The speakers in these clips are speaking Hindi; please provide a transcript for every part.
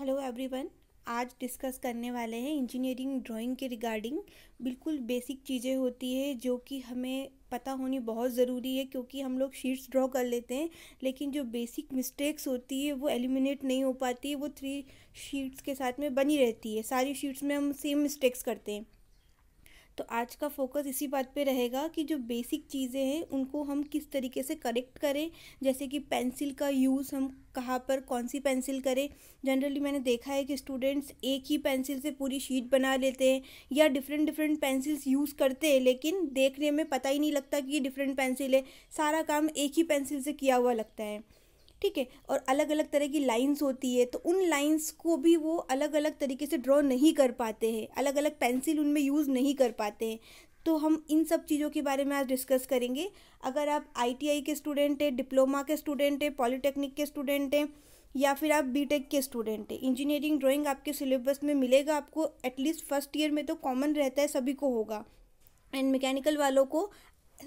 हेलो एवरीवन आज डिस्कस करने वाले हैं इंजीनियरिंग ड्राइंग के रिगार्डिंग बिल्कुल बेसिक चीज़ें होती है जो कि हमें पता होनी बहुत ज़रूरी है क्योंकि हम लोग शीट्स ड्रॉ कर लेते हैं लेकिन जो बेसिक मिस्टेक्स होती है वो एलिमिनेट नहीं हो पाती वो थ्री शीट्स के साथ में बनी रहती है सारी शीट्स में हम सेम मिस्टेक्स करते हैं तो आज का फोकस इसी बात पे रहेगा कि जो बेसिक चीज़ें हैं उनको हम किस तरीके से करेक्ट करें जैसे कि पेंसिल का यूज़ हम कहाँ पर कौन सी पेंसिल करें जनरली मैंने देखा है कि स्टूडेंट्स एक ही पेंसिल से पूरी शीट बना लेते हैं या डिफरेंट डिफरेंट पेंसिल्स यूज़ करते हैं लेकिन देखने में पता ही नहीं लगता कि ये डिफरेंट पेंसिल है सारा काम एक ही पेंसिल से किया हुआ लगता है ठीक है और अलग अलग तरह की लाइंस होती है तो उन लाइंस को भी वो अलग अलग तरीके से ड्रॉ नहीं कर पाते हैं अलग अलग पेंसिल उनमें यूज़ नहीं कर पाते हैं तो हम इन सब चीज़ों के बारे में आज डिस्कस करेंगे अगर आप आईटीआई के स्टूडेंट हैं डिप्लोमा के स्टूडेंट हैं पॉलिटेक्निक के स्टूडेंट हैं या फिर आप बीटेक के स्टूडेंट हैं इंजीनियरिंग ड्राइंग आपके सिलेबस में मिलेगा आपको एटलीस्ट फर्स्ट ईयर में तो कॉमन रहता है सभी को होगा एंड मैकेनिकल वालों को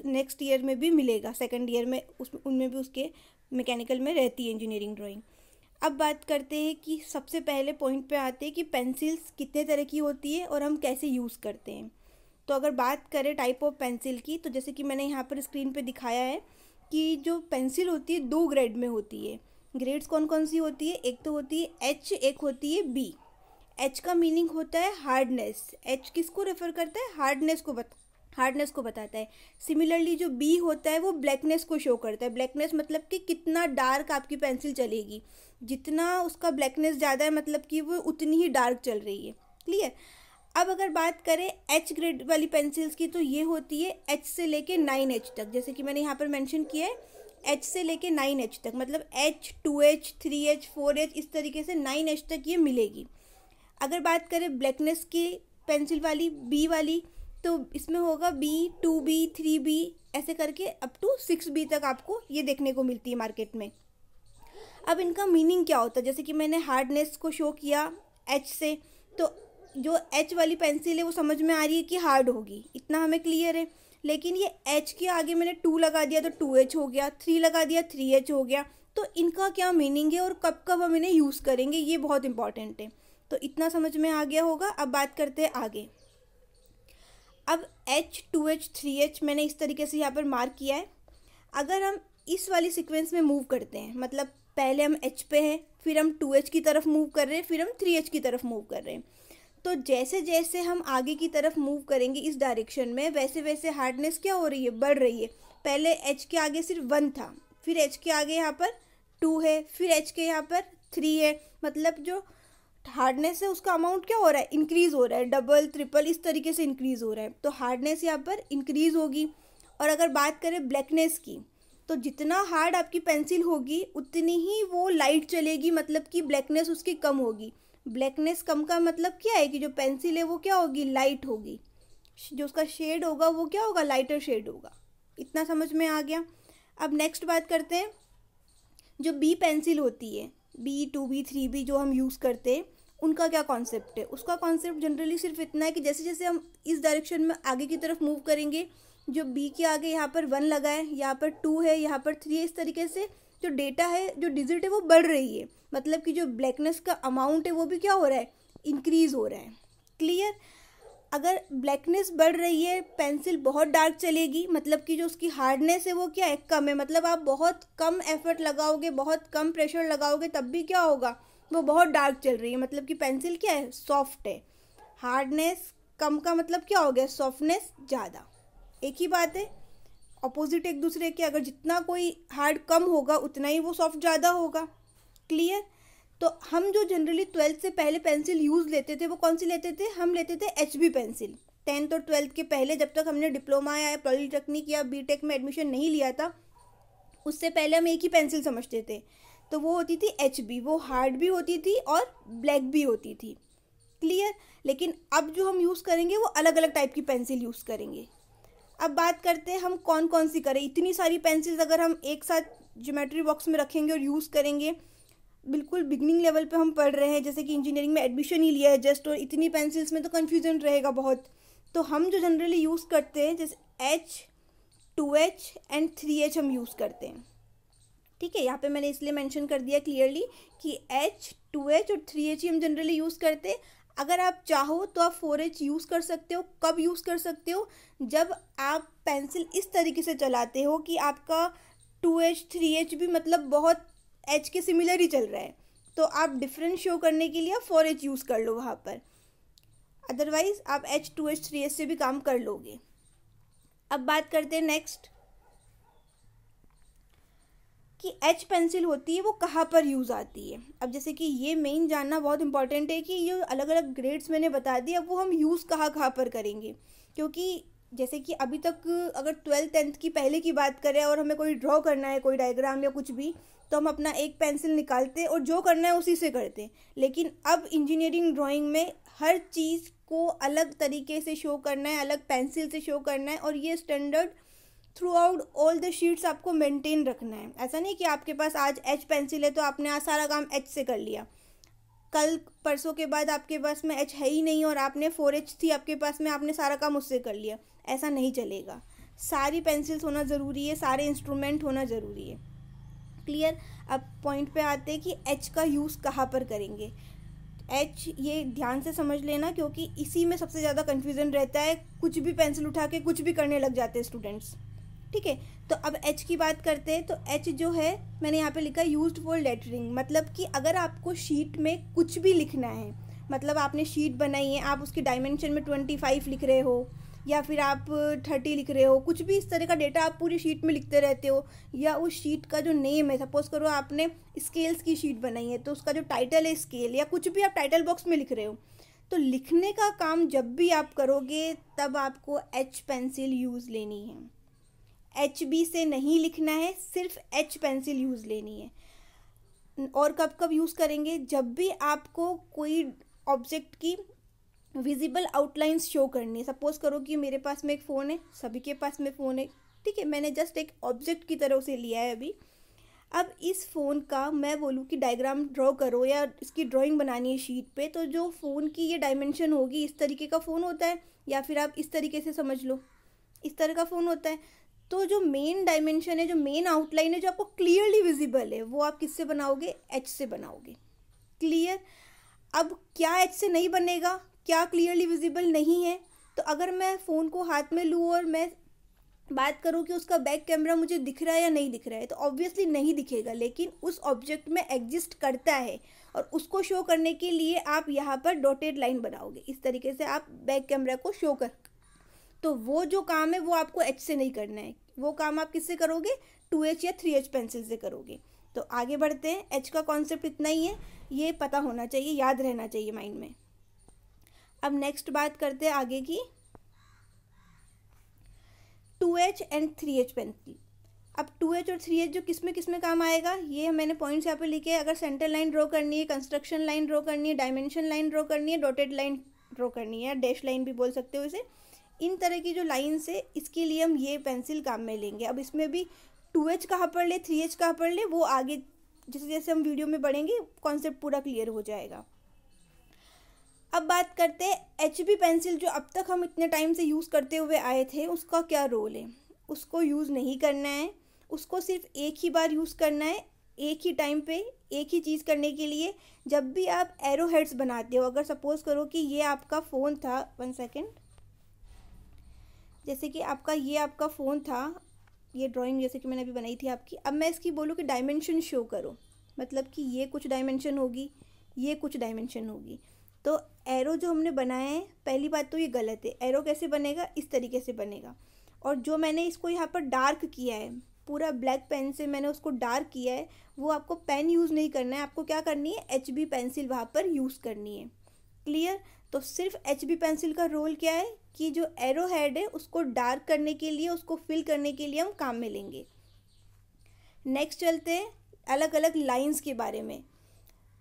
नेक्स्ट ईयर में भी मिलेगा सेकेंड ईयर में उसमें उनमें भी उसके मैकेनिकल में रहती है इंजीनियरिंग ड्राइंग अब बात करते हैं कि सबसे पहले पॉइंट पे आते हैं कि पेंसिल्स कितने तरह की होती है और हम कैसे यूज़ करते हैं तो अगर बात करें टाइप ऑफ पेंसिल की तो जैसे कि मैंने यहाँ पर स्क्रीन पे दिखाया है कि जो पेंसिल होती है दो ग्रेड में होती है ग्रेड्स कौन कौन सी होती है एक तो होती है एच एक होती है बी एच का मीनिंग होता है हार्डनेस एच किसको रेफर करता है हार्डनेस को बता हार्डनेस को बताता है सिमिलरली जो बी होता है वो ब्लैकनेस को शो करता है ब्लैकनेस मतलब कि कितना डार्क आपकी पेंसिल चलेगी जितना उसका ब्लैकनेस ज़्यादा है मतलब कि वो उतनी ही डार्क चल रही है क्लियर अब अगर बात करें एच ग्रेड वाली पेंसिल्स की तो ये होती है एच से लेके नाइन एच तक जैसे कि मैंने यहाँ पर मेंशन किया है एच से लेके नाइन एच तक मतलब H two H three H four H इस तरीके से नाइन एच तक ये मिलेगी अगर बात करें ब्लैकनेस की पेंसिल वाली बी वाली तो इसमें होगा B two B three B ऐसे करके अप टू सिक्स बी तक आपको ये देखने को मिलती है मार्केट में अब इनका मीनिंग क्या होता है जैसे कि मैंने हार्डनेस को शो किया एच से तो जो एच वाली पेंसिल है वो समझ में आ रही है कि हार्ड होगी इतना हमें क्लियर है लेकिन ये एच के आगे मैंने टू लगा दिया तो टू एच हो गया थ्री लगा दिया थ्री एच हो गया तो इनका क्या मीनिंग है और कब कब हम इन्हें यूज़ करेंगे ये बहुत इंपॉर्टेंट है तो इतना समझ में आ गया होगा अब बात करते हैं आगे अब H two H three H मैंने इस तरीके से यहाँ पर मार्क किया है अगर हम इस वाली सीक्वेंस में मूव करते हैं मतलब पहले हम एच पे हैं फिर हम टू एच की तरफ मूव कर रहे हैं फिर हम थ्री एच की तरफ मूव कर रहे हैं तो जैसे जैसे हम आगे की तरफ मूव करेंगे इस डायरेक्शन में वैसे वैसे हार्डनेस क्या हो रही है बढ़ रही है पहले एच के आगे सिर्फ वन था फिर एच के आगे यहाँ पर टू है फिर एच के यहाँ पर थ्री है मतलब जो हार्डनेस है उसका अमाउंट क्या हो रहा है इंक्रीज़ हो रहा है डबल ट्रिपल इस तरीके से इंक्रीज़ हो रहा है तो हार्डनेस यहाँ पर इंक्रीज़ होगी और अगर बात करें ब्लैकनेस की तो जितना हार्ड आपकी पेंसिल होगी उतनी ही वो लाइट चलेगी मतलब कि ब्लैकनेस उसकी कम होगी ब्लैकनेस कम का मतलब क्या है कि जो पेंसिल है वो क्या होगी लाइट होगी जो उसका शेड होगा वो क्या होगा लाइटर शेड होगा इतना समझ में आ गया अब नेक्स्ट बात करते हैं जो बी पेंसिल होती है B two B three B जो हम यूज़ करते हैं उनका क्या कॉन्सेप्ट है उसका कॉन्सेप्ट जनरली सिर्फ इतना है कि जैसे जैसे हम इस डायरेक्शन में आगे की तरफ मूव करेंगे जो बी के आगे यहाँ पर वन लगा है यहाँ पर टू है यहाँ पर थ्री है इस तरीके से जो डेटा है जो डिजिट है वो बढ़ रही है मतलब कि जो ब्लैकनेस का अमाउंट है वो भी क्या हो रहा है इंक्रीज़ हो रहा है क्लियर अगर ब्लैकनेस बढ़ रही है पेंसिल बहुत डार्क चलेगी मतलब कि जो उसकी हार्डनेस है वो क्या है कम है मतलब आप बहुत कम एफर्ट लगाओगे बहुत कम प्रेशर लगाओगे तब भी क्या होगा वो बहुत डार्क चल रही है मतलब कि पेंसिल क्या है सॉफ्ट है हार्डनेस कम का मतलब क्या हो गया सॉफ्टनेस ज़्यादा एक ही बात है अपोजिट एक दूसरे के अगर जितना कोई हार्ड कम होगा उतना ही वो सॉफ्ट ज़्यादा होगा क्लियर तो हम जो जनरली ट्वेल्थ से पहले पेंसिल यूज़ लेते थे वो कौन सी लेते थे हम लेते थे एच बी पेंसिल टेंथ और ट्वेल्थ के पहले जब तक हमने डिप्लोमा या पॉलीटेक्निक या बीटेक में एडमिशन नहीं लिया था उससे पहले हम एक ही पेंसिल समझते थे तो वो होती थी एच बी वो हार्ड भी होती थी और ब्लैक भी होती थी क्लियर लेकिन अब जो हम यूज़ करेंगे वो अलग अलग टाइप की पेंसिल यूज़ करेंगे अब बात करते हैं हम कौन कौन सी करें इतनी सारी पेंसिल्स अगर हम एक साथ जोमेट्री बॉक्स में रखेंगे और यूज़ करेंगे बिल्कुल बिगनिंग लेवल पे हम पढ़ रहे हैं जैसे कि इंजीनियरिंग में एडमिशन ही लिया है जस्ट और इतनी पेंसिल्स में तो कन्फ्यूजन रहेगा बहुत तो हम जो जनरली यूज़ करते हैं जैसे H two H and three H हम यूज़ करते हैं ठीक है यहाँ पे मैंने इसलिए मेंशन कर दिया क्लियरली कि एच टू एच और थ्री एच ही हम जनरली यूज़ करते हैं अगर आप चाहो तो आप फोर एच यूज़ कर सकते हो कब यूज़ कर सकते हो जब आप पेंसिल इस तरीके से चलाते हो कि आपका टू एच थ्री एच भी मतलब बहुत एच के सिमिलर ही चल रहा है तो आप डिफरेंस शो करने के लिए फोर एच यूज़ कर लो वहाँ पर अदरवाइज़ आप H two H three H से भी काम कर लोगे अब बात करते हैं नेक्स्ट कि एच पेंसिल होती है वो कहाँ पर यूज़ आती है अब जैसे कि ये मेन जानना बहुत इंपॉर्टेंट है कि ये अलग अलग ग्रेड्स मैंने बता दिए अब वो हम यूज़ कहाँ कहाँ पर करेंगे क्योंकि जैसे कि अभी तक अगर ट्वेल्थ टेंथ की पहले की बात करें और हमें कोई ड्रॉ करना है कोई डायग्राम या कुछ भी तो हम अपना एक पेंसिल निकालते और जो करना है उसी से करते लेकिन अब इंजीनियरिंग ड्राइंग में हर चीज़ को अलग तरीके से शो करना है अलग पेंसिल से शो करना है और ये standard throughout all the sheets आपको मेंटेन रखना है ऐसा नहीं कि आपके पास आज एच पेंसिल है तो आपने आज सारा काम एच से कर लिया कल परसों के बाद आपके पास में एच है ही नहीं और आपने फोर एच थी आपके पास में आपने सारा काम उससे कर लिया ऐसा नहीं चलेगा सारी पेंसिल्स होना ज़रूरी है सारे इंस्ट्रूमेंट होना ज़रूरी है क्लियर अब पॉइंट पे आते हैं कि एच का यूज़ कहाँ पर करेंगे एच ये ध्यान से समझ लेना क्योंकि इसी में सबसे ज़्यादा कन्फ्यूज़न रहता है कुछ भी पेंसिल उठा के कुछ भी करने लग जाते हैं स्टूडेंट्स ठीक है तो अब एच की बात करते हैं तो एच जो है मैंने यहाँ पे लिखा यूज फॉर लेटरिंग मतलब कि अगर आपको शीट में कुछ भी लिखना है मतलब आपने शीट बनाई है आप उसके डायमेंशन में ट्वेंटी फाइव लिख रहे हो या फिर आप थर्टी लिख रहे हो कुछ भी इस तरह का डेटा आप पूरी शीट में लिखते रहते हो या उस शीट का जो नेम है सपोज़ करो आपने स्केल्स की शीट बनाई है तो उसका जो टाइटल है स्केल या कुछ भी आप टाइटल बॉक्स में लिख रहे हो तो लिखने का काम जब भी आप करोगे तब आपको एच पेंसिल यूज़ लेनी है एच बी से नहीं लिखना है सिर्फ एच पेंसिल यूज़ लेनी है और कब कब यूज़ करेंगे जब भी आपको कोई ऑब्जेक्ट की विजिबल आउटलाइंस शो करनी है सपोज़ करो कि मेरे पास में एक फ़ोन है सभी के पास में फ़ोन है ठीक है मैंने जस्ट एक ऑब्जेक्ट की तरह उसे लिया है अभी अब इस फ़ोन का मैं बोलूँ कि डायग्राम ड्रॉ करो या इसकी ड्राइंग बनानी है शीट पे तो जो फ़ोन की ये डायमेंशन होगी इस तरीके का फ़ोन होता है या फिर आप इस तरीके से समझ लो इस तरह का फ़ोन होता है तो जो मेन डायमेंशन है जो मेन आउटलाइन है जो आपको क्लियरली विजिबल है वो आप किससे बनाओगे एच से बनाओगे क्लियर अब क्या एच से नहीं बनेगा क्या क्लियरली विजिबल नहीं है तो अगर मैं फ़ोन को हाथ में लूँ और मैं बात करूँ कि उसका बैक कैमरा मुझे दिख रहा है या नहीं दिख रहा है तो ऑब्वियसली नहीं दिखेगा लेकिन उस ऑब्जेक्ट में एग्जिस्ट करता है और उसको शो करने के लिए आप यहाँ पर डॉटेड लाइन बनाओगे इस तरीके से आप बैक कैमरा को शो कर तो वो जो काम है वो आपको एच से नहीं करना है वो काम आप किससे करोगे टू एच या थ्री एच पेंसिल से करोगे तो आगे बढ़ते हैं एच का कॉन्सेप्ट इतना ही है ये पता होना चाहिए याद रहना चाहिए माइंड में अब नेक्स्ट बात करते हैं आगे की two H and three H pencil अब टू एच और थ्री एच जो किस में किस में काम आएगा ये मैंने पॉइंट्स यहाँ पे लिखे हैं अगर सेंटर लाइन ड्रॉ करनी है कंस्ट्रक्शन लाइन ड्रॉ करनी है डायमेंशन लाइन ड्रॉ करनी है डॉटेड लाइन ड्रॉ करनी है या डैश लाइन भी बोल सकते हो इसे इन तरह की जो लाइन्स है इसके लिए हम ये पेंसिल काम में लेंगे अब इसमें भी टू एच कहाँ पढ़ लें थ्री एच कहाँ पढ़ ले वो आगे जैसे जैसे हम वीडियो में बढ़ेंगे कॉन्सेप्ट पूरा क्लियर हो जाएगा अब बात करते हैं एच बी पेंसिल जो अब तक हम इतने टाइम से यूज़ करते हुए आए थे उसका क्या रोल है उसको यूज़ नहीं करना है उसको सिर्फ एक ही बार यूज़ करना है एक ही टाइम पे एक ही चीज़ करने के लिए जब भी आप एरो हेड्स बनाते हो अगर सपोज़ करो कि ये आपका फ़ोन था वन सेकेंड जैसे कि आपका ये आपका फ़ोन था ये ड्राइंग जैसे कि मैंने अभी बनाई थी आपकी अब मैं इसकी बोलूँ कि डायमेंशन शो करो मतलब कि ये कुछ डायमेंशन होगी ये कुछ डायमेंशन होगी तो एरो जो हमने बनाए हैं पहली बात तो ये गलत है एरो कैसे बनेगा इस तरीके से बनेगा और जो मैंने इसको यहाँ पर डार्क किया है पूरा ब्लैक पेन से मैंने उसको डार्क किया है वो आपको पेन यूज़ नहीं करना है आपको क्या करनी है एच बी पेंसिल वहाँ पर यूज़ करनी है क्लियर तो सिर्फ एच बी पेंसिल का रोल क्या है कि जो एरो हेड है उसको डार्क करने के लिए उसको फिल करने के लिए हम काम में लेंगे नेक्स्ट चलते हैं अलग अलग लाइंस के बारे में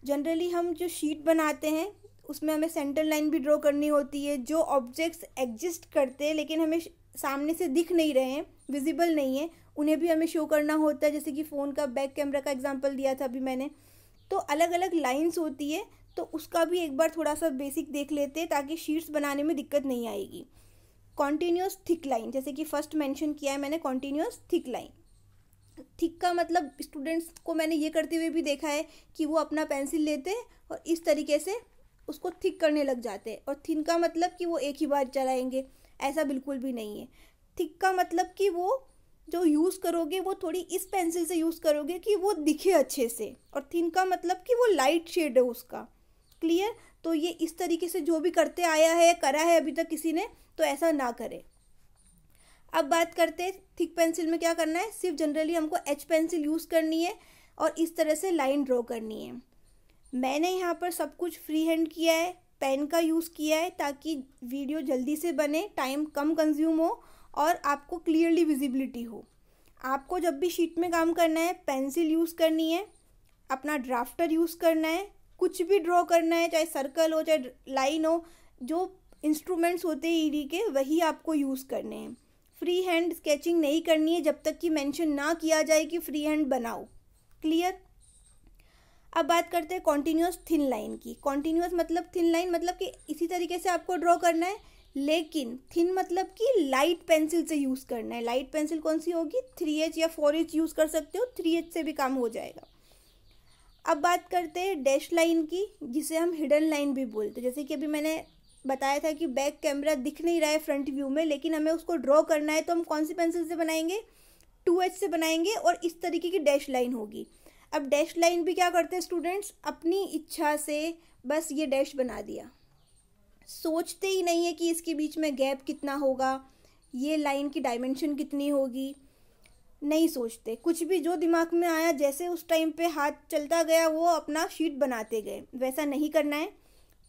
जनरली हम जो शीट बनाते हैं उसमें हमें सेंटर लाइन भी ड्रॉ करनी होती है जो ऑब्जेक्ट्स एग्जिस्ट करते हैं लेकिन हमें सामने से दिख नहीं रहे हैं विजिबल नहीं है उन्हें भी हमें शो करना होता है जैसे कि फ़ोन का बैक कैमरा का एग्जाम्पल दिया था अभी मैंने तो अलग अलग लाइन्स होती है तो उसका भी एक बार थोड़ा सा बेसिक देख लेते ताकि शीट्स बनाने में दिक्कत नहीं आएगी कॉन्टीन्यूस थिक लाइन जैसे कि फर्स्ट मेंशन किया है मैंने कॉन्टीन्यूस थिक लाइन थिक का मतलब स्टूडेंट्स को मैंने ये करते हुए भी देखा है कि वो अपना पेंसिल लेते और इस तरीके से उसको थिक करने लग जाते और थिन का मतलब कि वो एक ही बार चलाएंगे ऐसा बिल्कुल भी नहीं है थिक का मतलब कि वो जो यूज़ करोगे वो थोड़ी इस पेंसिल से यूज़ करोगे कि वो दिखे अच्छे से और थिन का मतलब कि वो लाइट शेड है उसका क्लियर तो ये इस तरीके से जो भी करते आया है करा है अभी तक किसी ने तो ऐसा ना करे अब बात करते हैं थिक पेंसिल में क्या करना है सिर्फ जनरली हमको एच पेंसिल यूज़ करनी है और इस तरह से लाइन ड्रॉ करनी है मैंने यहाँ पर सब कुछ फ्री हैंड किया है पेन का यूज़ किया है ताकि वीडियो जल्दी से बने टाइम कम कंज्यूम हो और आपको क्लियरली विजिबिलिटी हो आपको जब भी शीट में काम करना है पेंसिल यूज़ करनी है अपना ड्राफ्टर यूज़ करना है कुछ भी ड्रॉ करना है चाहे सर्कल हो चाहे लाइन हो जो इंस्ट्रूमेंट्स होते हैं ईडी e के वही आपको यूज़ करने हैं फ्री हैंड स्केचिंग नहीं करनी है जब तक कि मेंशन ना किया जाए कि फ्री हैंड बनाओ क्लियर अब बात करते हैं कॉन्टीन्यूस थिन लाइन की कॉन्टीन्यूस मतलब थिन लाइन मतलब कि इसी तरीके से आपको ड्रॉ करना है लेकिन थिन मतलब कि लाइट पेंसिल से यूज़ करना है लाइट पेंसिल कौन सी होगी थ्री एच या फोर एच यूज़ कर सकते हो थ्री एच से भी काम हो जाएगा अब बात करते हैं डैश लाइन की जिसे हम हिडन लाइन भी बोलते हैं जैसे कि अभी मैंने बताया था कि बैक कैमरा दिख नहीं रहा है फ्रंट व्यू में लेकिन हमें उसको ड्रॉ करना है तो हम कौन सी पेंसिल से बनाएंगे टू एच से बनाएंगे और इस तरीके की डैश लाइन होगी अब डैश लाइन भी क्या करते हैं स्टूडेंट्स अपनी इच्छा से बस ये डैश बना दिया सोचते ही नहीं है कि इसके बीच में गैप कितना होगा ये लाइन की डायमेंशन कितनी होगी नहीं सोचते कुछ भी जो दिमाग में आया जैसे उस टाइम पे हाथ चलता गया वो अपना शीट बनाते गए वैसा नहीं करना है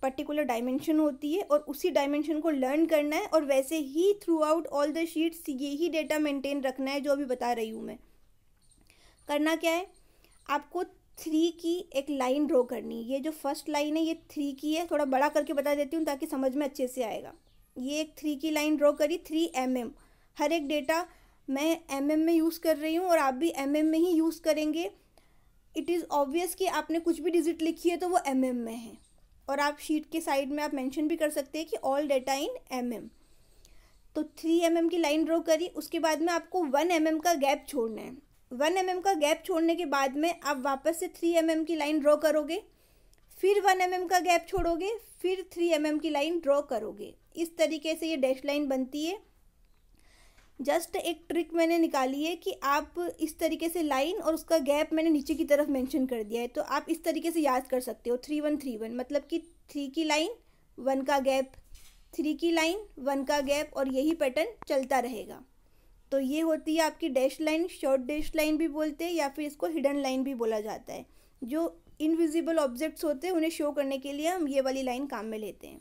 पर्टिकुलर डायमेंशन होती है और उसी डायमेंशन को लर्न करना है और वैसे ही throughout all the sheets यही डेटा मेंटेन रखना है जो अभी बता रही हूँ मैं करना क्या है आपको थ्री की एक लाइन ड्रॉ करनी है ये जो फर्स्ट लाइन है ये थ्री की है थोड़ा बड़ा करके बता देती हूँ ताकि समझ में अच्छे से आएगा ये एक थ्री की लाइन ड्रॉ करी थ्री एम एम हर एक डेटा मैं एम एम में यूज़ कर रही हूँ और आप भी एम एम में ही यूज़ करेंगे इट इज़ ऑब्वियस कि आपने कुछ भी डिजिट लिखी है तो वो एम एम में है और आप शीट के साइड में आप मैंशन भी कर सकते हैं कि all data in M M तो थ्री एम एम की लाइन ड्रॉ करी उसके बाद में आपको वन एम एम का गैप छोड़ना है वन एम एम का गैप छोड़ने के बाद में आप वापस से थ्री एम एम की लाइन ड्रॉ करोगे फिर वन एम एम का गैप छोड़ोगे फिर थ्री एम एम की लाइन ड्रॉ करोगे इस तरीके से ये डैश लाइन बनती है जस्ट एक ट्रिक मैंने निकाली है कि आप इस तरीके से लाइन और उसका गैप मैंने नीचे की तरफ मेंशन कर दिया है तो आप इस तरीके से याद कर सकते हो थ्री वन थ्री वन मतलब कि थ्री की लाइन वन का गैप थ्री की लाइन वन का गैप और यही पैटर्न चलता रहेगा तो ये होती है आपकी dash line short dash line भी बोलते हैं या फिर इसको हिडन लाइन भी बोला जाता है जो इनविजिबल ऑब्जेक्ट्स होते हैं उन्हें शो करने के लिए हम ये वाली लाइन काम में लेते हैं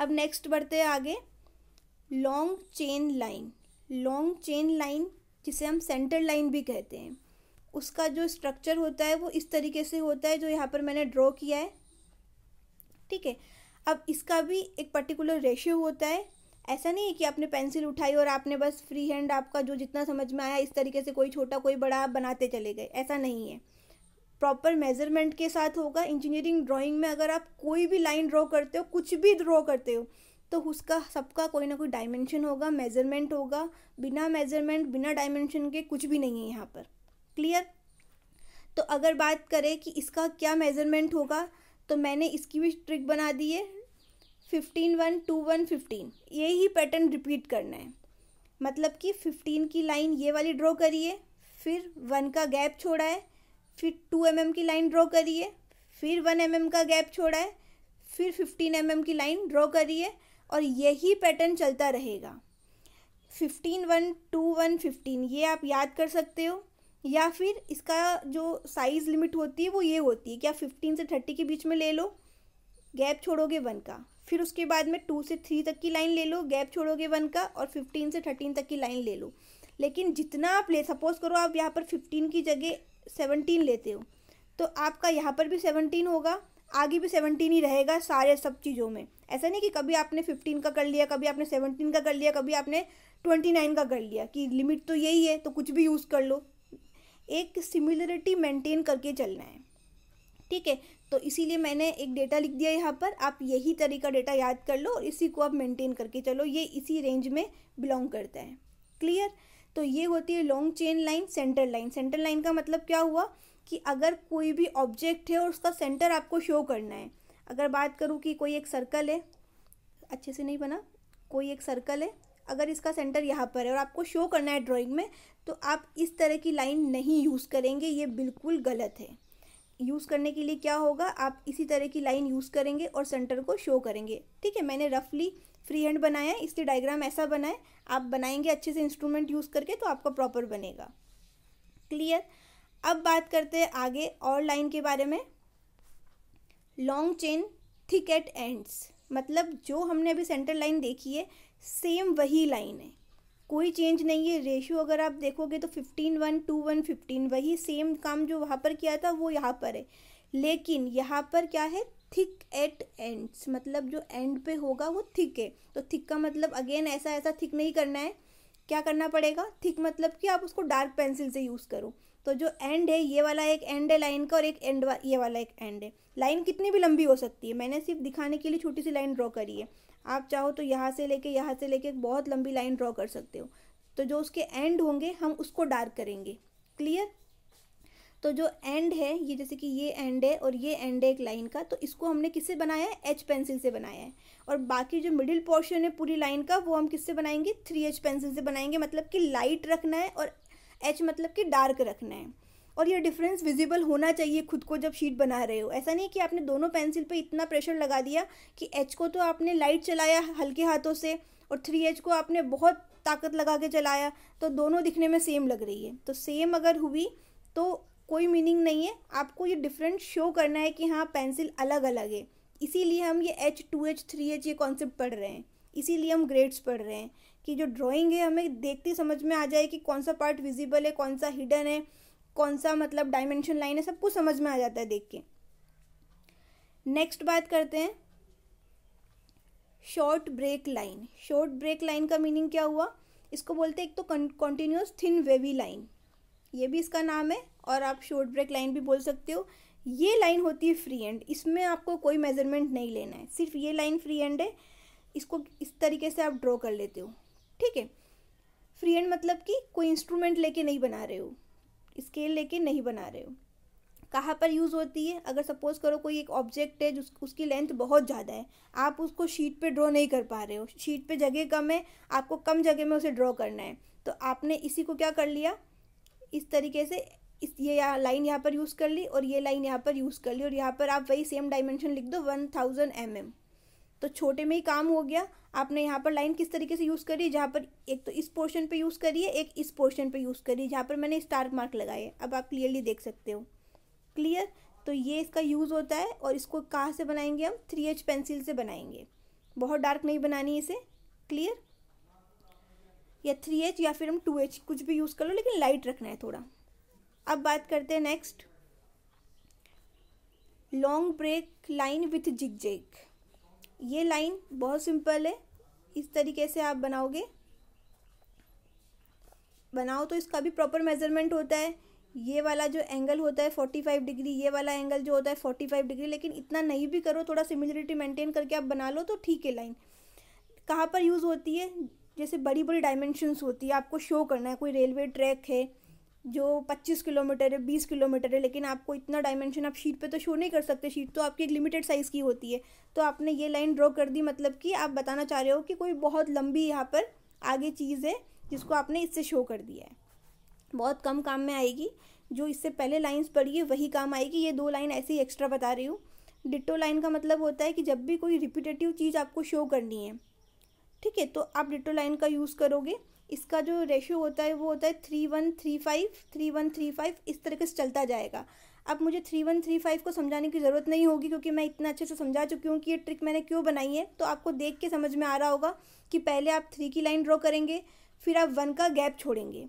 अब नेक्स्ट बढ़ते हैं आगे long chain line long chain line जिसे हम सेंटर लाइन भी कहते हैं उसका जो स्ट्रक्चर होता है वो इस तरीके से होता है जो यहाँ पर मैंने ड्रॉ किया है ठीक है अब इसका भी एक पर्टिकुलर रेशियो होता है ऐसा नहीं है कि आपने पेंसिल उठाई और आपने बस फ्री हैंड आपका जो जितना समझ में आया इस तरीके से कोई छोटा कोई बड़ा आप बनाते चले गए ऐसा नहीं है प्रॉपर मेजरमेंट के साथ होगा इंजीनियरिंग ड्राइंग में अगर आप कोई भी लाइन ड्रॉ करते हो कुछ भी ड्रॉ करते हो तो उसका सबका कोई ना कोई डायमेंशन होगा मेज़रमेंट होगा बिना मेज़रमेंट बिना डायमेंशन के कुछ भी नहीं है यहाँ पर क्लियर तो अगर बात करें कि इसका क्या मेज़रमेंट होगा तो मैंने इसकी भी ट्रिक बना दी है fifteen one two one fifteen यही पैटर्न रिपीट करना है मतलब कि फिफ्टीन की लाइन ये वाली ड्रॉ करिए फिर वन का गैप छोड़ा है फिर टू एम mm की लाइन ड्रॉ करिए फिर वन एम mm का गैप छोड़ा है फिर फिफ्टीन एम mm की लाइन ड्रॉ करिए और यही पैटर्न चलता रहेगा fifteen one two one fifteen ये आप याद कर सकते हो या फिर इसका जो साइज़ लिमिट होती है वो ये होती है कि आप फिफ्टीन से थर्टी के बीच में ले लो गैप छोड़ोगे वन का फिर उसके बाद में टू से थ्री तक की लाइन ले लो गैप छोड़ोगे वन का और फिफ्टीन से थर्टीन तक की लाइन ले लो लेकिन जितना आप ले सपोज़ करो आप यहाँ पर फिफ्टीन की जगह सेवनटीन लेते हो तो आपका यहाँ पर भी सेवनटीन होगा आगे भी सेवनटीन ही रहेगा सारे सब चीज़ों में ऐसा नहीं कि कभी आपने फिफ्टीन का कर लिया कभी आपने सेवनटीन का कर लिया कभी आपने ट्वेंटी नाइन का कर लिया कि लिमिट तो यही है तो कुछ भी यूज़ कर लो एक सिमिलरिटी मेंटेन करके चलना है ठीक है तो इसीलिए मैंने एक डेटा लिख दिया यहाँ पर आप यही तरीका डेटा याद कर लो और इसी को आप मेंटेन करके चलो ये इसी रेंज में बिलोंग करता है क्लियर तो ये होती है long chain line centre line centre line का मतलब क्या हुआ कि अगर कोई भी ऑब्जेक्ट है और उसका सेंटर आपको शो करना है अगर बात करूँ कि कोई एक सर्कल है अच्छे से नहीं बना कोई एक सर्कल है अगर इसका सेंटर यहाँ पर है और आपको शो करना है ड्राइंग में तो आप इस तरह की लाइन नहीं यूज़ करेंगे ये बिल्कुल गलत है यूज़ करने के लिए क्या होगा आप इसी तरह की लाइन यूज़ करेंगे और सेंटर को शो करेंगे ठीक है मैंने रफली फ्री हैंड बनाया है इसलिए डायग्राम ऐसा बनाए आप बनाएंगे अच्छे से इंस्ट्रूमेंट यूज़ करके तो आपका प्रॉपर बनेगा क्लियर अब बात करते हैं आगे और लाइन के बारे में long chain thick at ends मतलब जो हमने अभी सेंटर लाइन देखी है सेम वही लाइन है कोई चेंज नहीं है रेशियो अगर आप देखोगे तो fifteen one two one fifteen वही सेम काम जो वहाँ पर किया था वो यहाँ पर है लेकिन यहाँ पर क्या है थिक एट एंड्स मतलब जो एंड पे होगा वो थिक है तो थिक का मतलब अगेन ऐसा ऐसा थिक नहीं करना है क्या करना पड़ेगा थिक मतलब कि आप उसको डार्क पेंसिल से यूज़ करो तो जो एंड है ये वाला एक एंड है लाइन का और एक एंड वा, ये वाला एक एंड है लाइन कितनी भी लंबी हो सकती है मैंने सिर्फ दिखाने के लिए छोटी सी लाइन ड्रॉ करी है आप चाहो तो यहाँ से लेके यहाँ से लेके बहुत लंबी लाइन ड्रॉ कर सकते हो तो जो उसके एंड होंगे हम उसको डार्क करेंगे क्लियर तो जो एंड है ये जैसे कि ये एंड है और ये एंड है एक लाइन का तो इसको हमने किससे बनाया है एच पेंसिल से बनाया है और बाकी जो मिडिल पोर्शन है पूरी लाइन का वो हम किससे बनाएंगे थ्री एच पेंसिल से बनाएंगे मतलब कि लाइट रखना है और एच मतलब कि डार्क रखना है और ये डिफरेंस विजिबल होना चाहिए खुद को जब शीट बना रहे हो ऐसा नहीं कि आपने दोनों पेंसिल पे इतना प्रेशर लगा दिया कि एच को तो आपने लाइट चलाया हल्के हाथों से और थ्री एच को आपने बहुत ताकत लगा के चलाया तो दोनों दिखने में सेम लग रही है तो सेम अगर हुई तो कोई मीनिंग नहीं है आपको ये डिफरेंट शो करना है कि हाँ पेंसिल अलग अलग है इसीलिए हम ये H two H three H ये कॉन्सेप्ट पढ़ रहे हैं इसीलिए हम ग्रेड्स पढ़ रहे हैं कि जो ड्राइंग है हमें देखते समझ में आ जाए कि कौन सा पार्ट विजिबल है कौन सा हिडन है कौन सा मतलब डायमेंशन लाइन है सब कुछ समझ में आ जाता है देख के नेक्स्ट बात करते हैं short break line short break line का मीनिंग क्या हुआ इसको बोलते हैं एक तो कंटिन्यूस थिन वेवी लाइन ये भी इसका नाम है और आप शॉर्ट ब्रेक लाइन भी बोल सकते हो ये लाइन होती है फ्री एंड इसमें आपको कोई मेजरमेंट नहीं लेना है सिर्फ ये लाइन फ्री एंड है इसको इस तरीके से आप ड्रॉ कर लेते हो ठीक है फ्री हैंड मतलब कि कोई इंस्ट्रूमेंट लेके नहीं बना रहे हो स्केल लेके नहीं बना रहे हो कहाँ पर यूज़ होती है अगर सपोज़ करो कोई एक ऑब्जेक्ट है जो उसकी लेंथ बहुत ज़्यादा है आप उसको शीट पे ड्रॉ नहीं कर पा रहे हो शीट पे जगह कम है आपको कम जगह में उसे ड्रॉ करना है तो आपने इसी को क्या कर लिया इस तरीके से इस ये या लाइन यहाँ पर यूज़ कर ली और ये लाइन यहाँ पर यूज़ कर ली और यहाँ पर आप वही सेम डायमेंशन लिख दो वन थाउजेंड एम एम तो छोटे में ही काम हो गया आपने यहाँ पर लाइन किस तरीके से यूज़ करी जहाँ पर एक तो इस पोर्शन पे यूज़ करिए एक इस पोर्शन पे यूज़ करिए जहाँ पर मैंने स्टार मार्क लगाए अब आप क्लियरली देख सकते हो क्लियर तो ये इसका यूज़ होता है और इसको कहाँ से बनाएंगे हम थ्री एच पेंसिल से बनाएंगे बहुत डार्क नहीं बनानी इसे क्लियर या थ्री एच या फिर हम टू एच कुछ भी यूज़ कर लो लेकिन लाइट रखना है थोड़ा अब बात करते हैं next long break line with zig zag ये लाइन बहुत सिंपल है इस तरीके से आप बनाओगे बनाओ तो इसका भी प्रॉपर मेजरमेंट होता है ये वाला जो एंगल होता है फोर्टी फाइव डिग्री ये वाला एंगल जो होता है फोर्टी फाइव डिग्री लेकिन इतना नहीं भी करो थोड़ा सिमिलरिटी मेंटेन करके आप बना लो तो ठीक है लाइन कहाँ पर यूज़ होती है जैसे बड़ी बड़ी डायमेंशंस होती है आपको शो करना है कोई रेलवे ट्रैक है जो 25 किलोमीटर है 20 किलोमीटर है लेकिन आपको इतना डायमेंशन आप शीट पे तो शो नहीं कर सकते शीट तो आपकी एक लिमिटेड साइज़ की होती है तो आपने ये लाइन ड्रॉ कर दी मतलब कि आप बताना चाह रहे हो कि कोई बहुत लंबी यहाँ पर आगे चीज़ है जिसको आपने इससे शो कर दिया है बहुत कम काम में आएगी जो इससे पहले लाइन्स पड़ी है वही काम आएगी ये दो लाइन ऐसे ही एक्स्ट्रा बता रही हूँ डिटो लाइन का मतलब होता है कि जब भी कोई रिपीटेटिव चीज़ आपको शो करनी है ठीक है तो आप डिटो लाइन का यूज़ करोगे इसका जो रेशियो होता है वो होता है three one three five three one three five इस तरीके से चलता जाएगा अब मुझे थ्री वन थ्री फाइव को समझाने की ज़रूरत नहीं होगी क्योंकि मैं इतना अच्छे से समझा चुकी हूँ कि ये ट्रिक मैंने क्यों बनाई है तो आपको देख के समझ में आ रहा होगा कि पहले आप थ्री की लाइन ड्रॉ करेंगे फिर आप वन का गैप छोड़ेंगे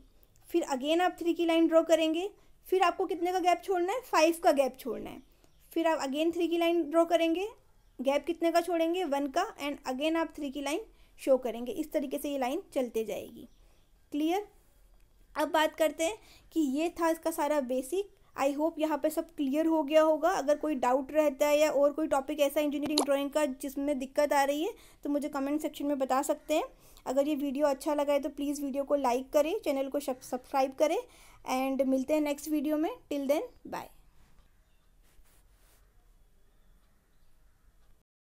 फिर अगेन आप थ्री की लाइन ड्रॉ करेंगे फिर आपको कितने का गैप छोड़ना है फाइव का गैप छोड़ना है फिर आप अगेन थ्री की लाइन ड्रॉ करेंगे गैप कितने का छोड़ेंगे वन का एंड अगेन आप थ्री की लाइन शो करेंगे इस तरीके से ये लाइन चलते जाएगी क्लियर अब बात करते हैं कि ये था इसका सारा बेसिक आई होप यहाँ पे सब क्लियर हो गया होगा अगर कोई डाउट रहता है या और कोई टॉपिक ऐसा इंजीनियरिंग ड्राइंग का जिसमें दिक्कत आ रही है तो मुझे कमेंट सेक्शन में बता सकते हैं अगर ये वीडियो अच्छा लगा है तो प्लीज़ वीडियो को लाइक करें चैनल को सब्सक्राइब करें एंड मिलते हैं नेक्स्ट वीडियो में टिल देन बाय